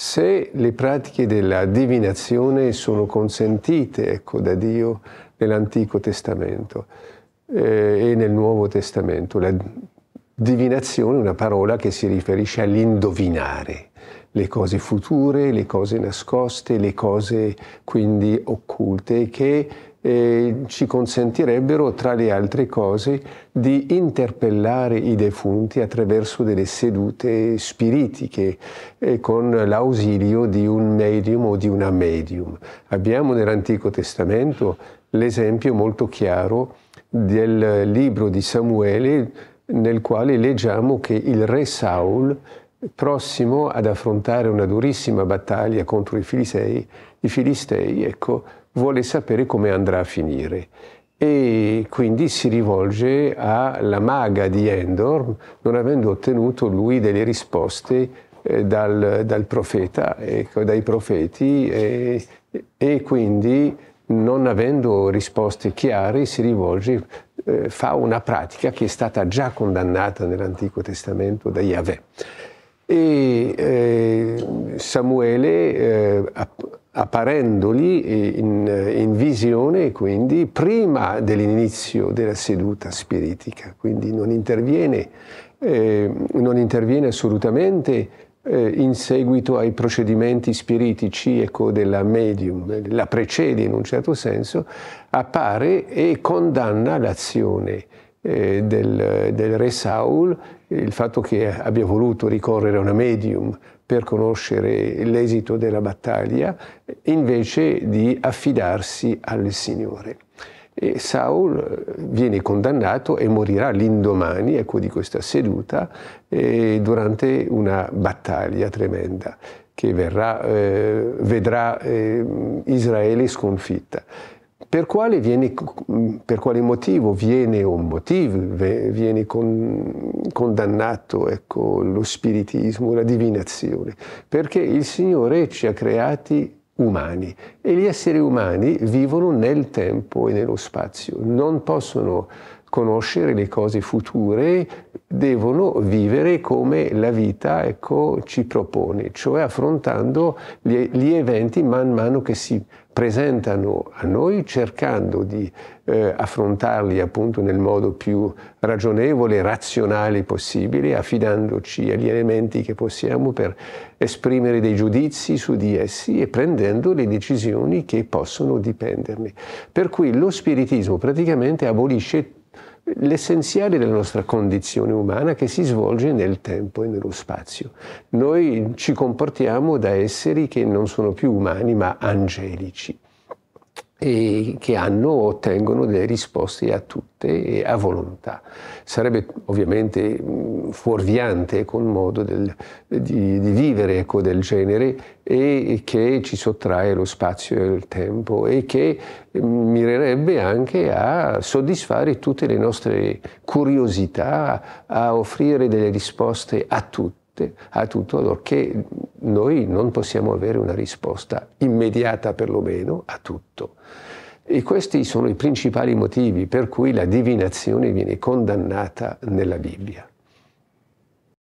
Se le pratiche della divinazione sono consentite ecco, da Dio nell'Antico Testamento eh, e nel Nuovo Testamento, la divinazione è una parola che si riferisce all'indovinare, le cose future, le cose nascoste, le cose quindi occulte che eh, ci consentirebbero, tra le altre cose, di interpellare i defunti attraverso delle sedute spiritiche eh, con l'ausilio di un medium o di una medium. Abbiamo nell'Antico Testamento l'esempio molto chiaro del libro di Samuele nel quale leggiamo che il re Saul prossimo ad affrontare una durissima battaglia contro i Filistei, i Filistei ecco, vuole sapere come andrà a finire e quindi si rivolge alla maga di Endor, non avendo ottenuto lui delle risposte eh, dal, dal, profeta, ecco, dai profeti, e, e, quindi non avendo risposte chiare si rivolge, eh, fa una pratica che è stata già condannata nell'Antico Testamento da Yahweh e eh, Samuele eh, apparendogli in, in, visione quindi prima dell'inizio della seduta spiritica, quindi non interviene, eh, non interviene assolutamente eh, in seguito ai procedimenti spiritici ecco, della medium, la precede in un certo senso, appare e condanna l'azione eh, del, del, re Saul, il fatto che abbia voluto ricorrere a una medium per conoscere l'esito della battaglia, invece di affidarsi al Signore. E Saul eh, viene condannato e morirà l'indomani, ecco di questa seduta, eh, durante una battaglia tremenda che verrà, eh, vedrà eh, Israele sconfitta per quale, viene, per quale motivo viene o motivi viene con, condannato ecco, lo spiritismo, la divinazione? Perché il Signore ci ha creati umani e gli esseri umani vivono nel tempo e nello spazio, non possono conoscere le cose future devono vivere come la vita ecco, ci propone, cioè affrontando gli, gli, eventi man mano che si presentano a noi, cercando di eh, affrontarli appunto nel modo più ragionevole, e razionale possibile, affidandoci agli elementi che possiamo per esprimere dei giudizi su di essi e prendendo le decisioni che possono dipenderne. Per cui lo spiritismo praticamente abolisce l'essenziale della nostra condizione umana che si svolge nel tempo e nello spazio. Noi ci comportiamo da esseri che non sono più umani ma angelici e che hanno o ottengono delle risposte a tutte e a volontà. Sarebbe ovviamente fuorviante con modo del, di, di, vivere ecco, del genere e che ci sottrae lo spazio e il tempo e che mirerebbe anche a soddisfare tutte le nostre curiosità, a offrire delle risposte a tutti a tutto, allora che noi non possiamo avere una risposta immediata perlomeno a tutto. E questi sono i principali motivi per cui la divinazione viene condannata nella Bibbia.